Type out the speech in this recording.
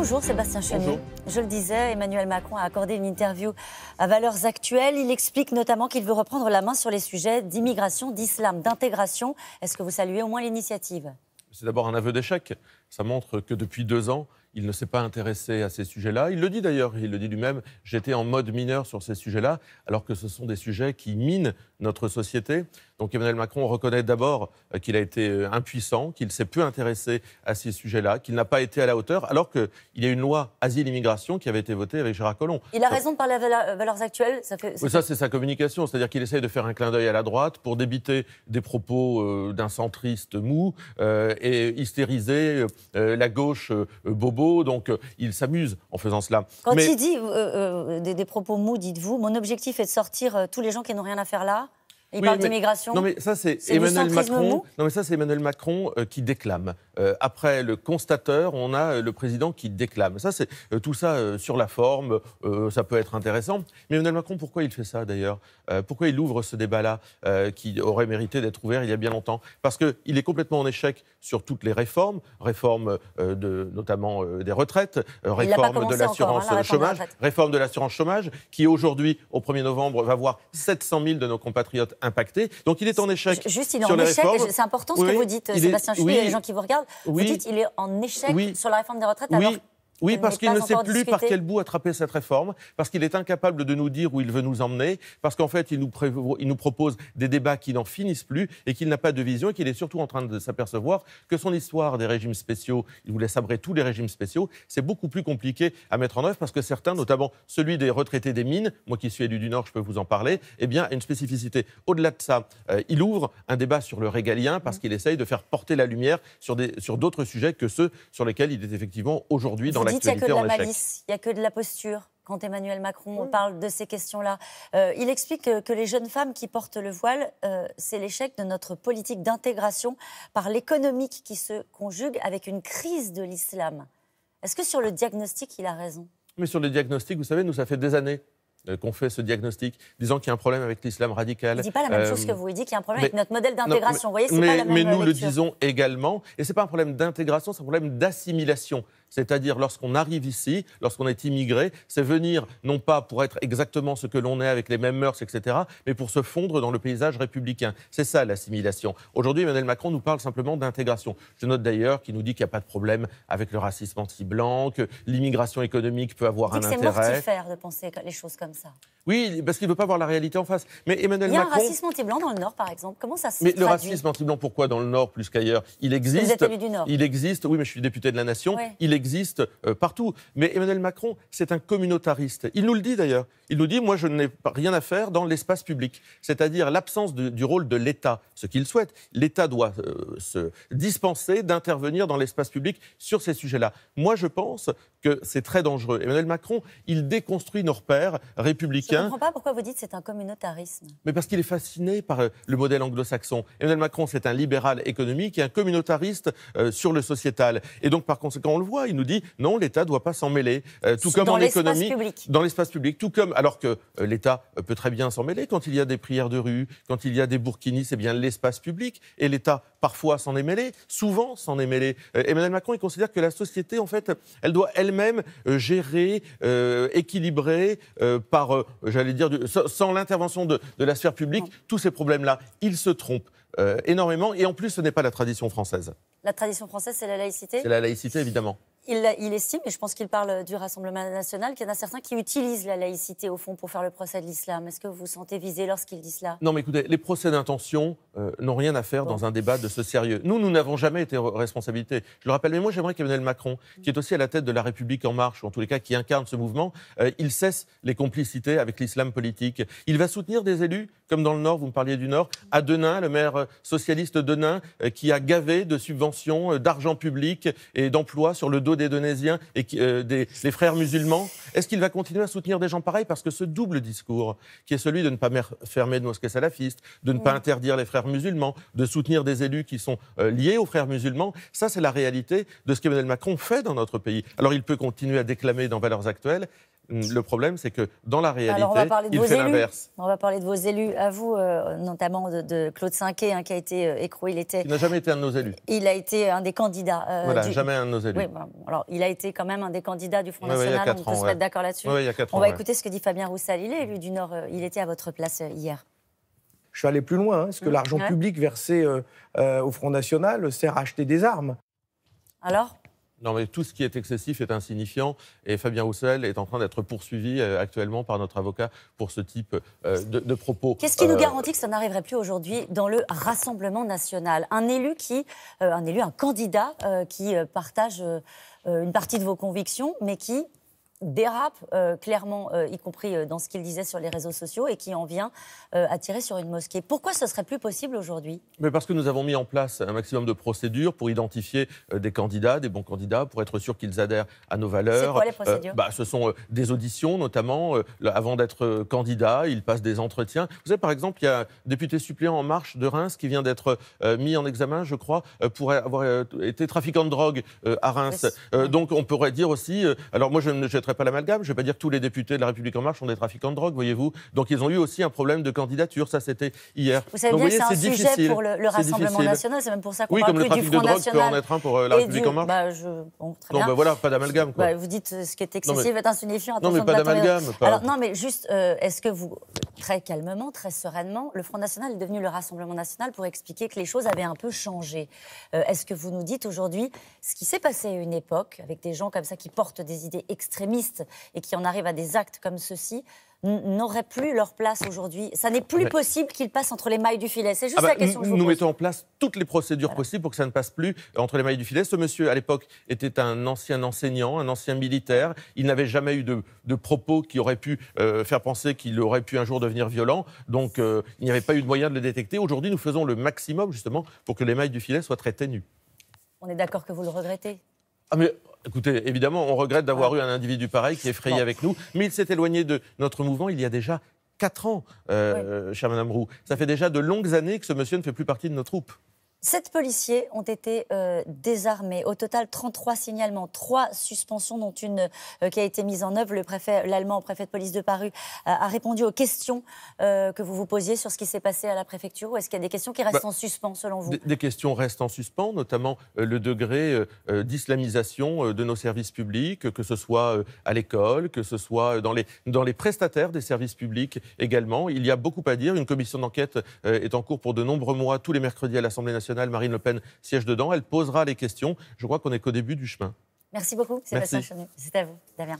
Bonjour Sébastien Chenu. Je le disais, Emmanuel Macron a accordé une interview à Valeurs Actuelles. Il explique notamment qu'il veut reprendre la main sur les sujets d'immigration, d'islam, d'intégration. Est-ce que vous saluez au moins l'initiative C'est d'abord un aveu d'échec. Ça montre que depuis deux ans, il ne s'est pas intéressé à ces sujets-là. Il le dit d'ailleurs, il le dit lui-même, j'étais en mode mineur sur ces sujets-là, alors que ce sont des sujets qui minent notre société. Donc Emmanuel Macron reconnaît d'abord euh, qu'il a été euh, impuissant, qu'il s'est peu intéressé à ces sujets-là, qu'il n'a pas été à la hauteur, alors qu'il y a une loi asile-immigration qui avait été votée avec Gérard Collomb. Il a raison de parler à euh, valeurs actuelles. Ça, fait, ça c'est sa communication, c'est-à-dire qu'il essaye de faire un clin d'œil à la droite pour débiter des propos d'un centriste mou et hystériser la gauche bobo donc euh, il s'amuse en faisant cela. Quand il dit euh, euh, des, des, propos mous, dites-vous, mon objectif est de sortir tous les gens qui n'ont rien à faire là il parle d'immigration. Non, mais ça, c'est Emmanuel Macron. Non, mais ça, c'est Emmanuel Macron qui déclame. Euh, après le constateur, on a euh, le président qui déclame. Ça, c'est euh, tout ça sur la forme. ça peut être intéressant. Mais Emmanuel Macron, pourquoi il fait ça d'ailleurs Pourquoi il ouvre ce débat-là qui aurait mérité d'être ouvert il y a bien longtemps Parce qu'il est complètement en échec sur toutes les réformes, réforme de, notamment des retraites, réforme de hein, l'assurance chômage, réforme de l'assurance chômage, qui aujourd'hui, au 1er novembre, va voir 700 000 de nos compatriotes impacté, Donc il est en échec. Juste, il est sur en échec. C'est important ce que vous dites, Sébastien Chouy, et les gens qui vous regardent. vous dites il est en échec sur la réforme des retraites. Alors oui, parce qu'il ne sait plus par quel bout attraper cette réforme, parce qu'il est incapable de nous dire où il veut nous emmener, parce qu'en fait, il nous, il nous, propose des débats qui n'en finissent plus et qu'il n'a pas de vision et qu'il est surtout en train de s'apercevoir que son histoire des régimes spéciaux, il voulait sabrer tous les régimes spéciaux, c'est beaucoup plus compliqué à mettre en œuvre parce que certains, notamment celui des retraités des mines, moi qui suis élu du Nord, je peux vous en parler, eh bien, a une spécificité. Au-delà de ça, euh, il ouvre un débat sur le régalien parce mmh. qu'il essaye de faire porter la lumière sur d'autres sur sujets que ceux sur lesquels il est effectivement aujourd'hui dans dites qu'il n'y a que de la malice, il n'y a que de la posture quand Emmanuel Macron parle de ces questions-là. Euh, il explique que, les jeunes femmes qui portent le voile, euh, c'est l'échec de notre politique d'intégration par l'économique qui se conjugue avec une crise de l'islam. Est-ce que sur le diagnostic, il a raison Mais sur le diagnostic, vous savez, nous, ça fait des années euh, qu'on fait ce diagnostic, disant qu'il y a un problème avec l'islam radical. Il ne dit pas la même chose que vous, il dit qu'il y a un problème avec notre modèle d'intégration. Vous voyez, pas la même Mais nous le disons également, et ce n'est pas un problème d'intégration, c'est un problème d'assimilation c'est-à-dire lorsqu'on arrive ici, lorsqu'on est immigré, c'est venir non pas pour être exactement ce que l'on est avec les mêmes mœurs, etc., mais pour se fondre dans le paysage républicain. C'est ça l'assimilation. Aujourd'hui, Emmanuel Macron nous parle simplement d'intégration. Je note d'ailleurs qu'il nous dit qu'il n'y a pas de problème avec le racisme anti-blanc, que l'immigration économique peut avoir un intérêt. C'est mortifère de penser les choses comme ça. Oui, parce qu'il ne veut pas voir la réalité en face. Mais Emmanuel Macron. Il y a un racisme anti-blanc dans le Nord, par exemple. Comment ça se Mais le racisme anti-blanc, pourquoi dans le Nord plus qu'ailleurs Il existe. Vous êtes élu du Nord. Il existe. Oui, mais je suis député de la nation. Il existe euh, partout. Mais Emmanuel Macron, c'est un communautariste. Il nous le dit d'ailleurs. Il nous dit moi, je n'ai rien à faire dans l'espace public, c'est-à-dire l'absence du rôle de l'État, ce qu'il souhaite. L'État doit euh, se dispenser d'intervenir dans l'espace public sur ces sujets-là. Moi, je pense que c'est très dangereux. Emmanuel Macron, il déconstruit nos repères républicains je ne hein. comprends pas pourquoi vous dites c'est un communautarisme. Mais parce qu'il est fasciné par euh, le modèle anglo-saxon. Emmanuel Macron, c'est un libéral économique et un communautariste euh, sur le sociétal. Et donc, par conséquent, on le voit, il nous dit non, l'État ne doit pas s'en mêler. Euh, tout comme dans en Public. Dans l'espace public. Tout comme, alors que l'État peut très bien s'en mêler quand il y a des prières de rue, quand il y a des burkinis, c'est bien l'espace public. Et l'État, parfois, s'en est mêlé, souvent s'en est mêlé. Emmanuel Macron, il considère que la société, en fait, elle doit elle-même gérer, équilibrer par j'allais dire, sans l'intervention de, la sphère publique, tous ces problèmes-là, ils se trompent euh, énormément. Et en plus, ce n'est pas la tradition française. La tradition française, c'est la laïcité C'est la laïcité, évidemment il, estime, et je pense qu'il parle du Rassemblement national, qu'il y en a certains qui utilisent la laïcité, au fond, pour faire le procès de l'islam. Est-ce que vous vous sentez visé lorsqu'il dit cela Non, mais écoutez, les procès d'intention euh, n'ont rien à faire dans un débat de ce sérieux. Nous, nous n'avons jamais été responsabilités. Je le rappelle, mais moi, j'aimerais qu'Emmanuel Macron, qui est aussi à la tête de la République En Marche, ou en tous les cas qui incarne ce mouvement, euh, il cesse les complicités avec l'islam politique. Il va soutenir des élus, comme dans le Nord, vous me parliez du Nord, à Denain, le maire euh, socialiste Denain, qui a gavé de subventions, d'argent public et d'emplois sur le dos des Donésiens et euh, des, les frères musulmans Est-ce qu'il va continuer à soutenir des gens pareils Parce que ce double discours, qui est celui de ne pas fermer de mosquées salafistes, de ne pas interdire les frères musulmans, de soutenir des élus qui sont euh, liés aux frères musulmans, ça c'est la réalité de ce qu'Emmanuel Macron fait dans notre pays. Alors il peut continuer à déclamer dans Valeurs actuelles, Hmm, le problème, c'est que dans la réalité, il fait l'inverse. On va parler de vos élus, à vous, euh, notamment de, Claude Cinquet, hein, qui a été euh, écroué. Il était. n'a jamais été un de nos élus. Il a été un des candidats. Euh, voilà, jamais un de nos élus. Oui, alors il a été quand même un des candidats du Front National. on peut se mettre d'accord là-dessus. on va écouter ce que dit Fabien Roussal. élu du Nord. il était à votre place hier. Je suis allé plus loin. Est-ce hein, que mmh, l'argent public versé au Front National sert à acheter des armes Alors non, mais tout ce qui est excessif est insignifiant. Et Fabien Roussel est en train d'être poursuivi euh, actuellement par notre avocat pour ce type euh, de, propos. Qu'est-ce qui nous euh, garantit que ça n'arriverait plus aujourd'hui dans le Rassemblement national Un élu qui, un élu, un candidat qui partage une partie de vos convictions, mais qui dérape euh, clairement, euh, y compris euh, dans ce qu'il disait sur les réseaux sociaux, et qui en vient attirer à tirer sur une mosquée. Pourquoi ce serait plus possible aujourd'hui Mais parce que nous avons mis en place un maximum de procédures pour identifier des candidats, des bons candidats, pour être sûr qu'ils adhèrent à nos valeurs. C'est quoi les procédures bah, Ce sont des auditions, notamment avant d'être candidat, ils passent des entretiens. Vous savez, par exemple, il y a un député suppléant en marche de Reims qui vient d'être mis en examen, je crois, pour avoir été trafiquant de drogue à Reims. donc on pourrait dire aussi, alors moi je ne pas l'amalgame. Je ne vais pas dire que tous les députés de la République en marche sont des trafiquants de drogue, voyez-vous. Donc ils ont eu aussi un problème de candidature. Ça, c'était hier. Vous savez bien que c'est un sujet difficile. pour le, Rassemblement national. C'est même pour ça qu'on oui, parle comme le trafic de drogue peut en être un pour euh, la République en marche. Bah, bon, très non, bien. voilà, pas d'amalgame. Bah, vous dites ce qui est excessif est insignifiant. Non, mais pas d'amalgame. Alors non, mais juste, euh, est-ce que vous très calmement, très sereinement, le Front National est devenu le Rassemblement National pour expliquer que les choses avaient un peu changé. Euh, est-ce que vous nous dites aujourd'hui ce qui s'est passé à une époque, avec des gens comme ça qui portent des idées extrémistes et qui en arrivent à des actes comme ceci, n'auraient plus leur place aujourd'hui. Ça n'est plus possible qu'il passe entre les mailles du filet. C'est juste ah la bah, question que je vous pose. Nous mettons en place toutes les procédures possibles pour que ça ne passe plus euh, entre les mailles du filet. Ce monsieur, à l'époque, était un ancien enseignant, un ancien militaire. Il n'avait jamais eu de, propos qui auraient pu euh, faire penser qu'il aurait pu un jour devenir violent. Donc, euh, il n'y avait pas eu de moyen de le détecter. Aujourd'hui, nous faisons le maximum, justement, pour que les mailles du filet soient très ténues. On est d'accord que vous le regrettez ah, écoutez, évidemment, on regrette d'avoir ah. eu un individu pareil qui est frayé avec nous, mais il s'est éloigné de notre mouvement il y a déjà 4 ans, euh, euh, chère Madame Roux. Ça fait déjà de longues années que ce monsieur ne fait plus partie de nos troupes. Sept policiers ont été euh, désarmés. Au total, 33 signalements, 3 suspensions, dont une euh, qui a été mise en œuvre. Le préfet, l'allemand, préfet de police de Paris, a répondu aux questions euh, que vous vous posiez sur ce qui s'est passé à la préfecture. Ou est-ce qu'il y a des questions qui restent bah, en suspens, selon vous Des questions restent en suspens, notamment le degré d'islamisation de nos services publics, que ce soit à l'école, que ce soit dans les, dans les prestataires des services publics également. Il y a beaucoup à dire. Une commission d'enquête est en cours pour de nombreux mois, tous les mercredis à l'Assemblée nationale Marine Le Pen siège dedans. Elle posera les questions. Je crois qu'on est qu'au début du chemin. Merci beaucoup, Sébastien Chenu. C'est à vous, Damien.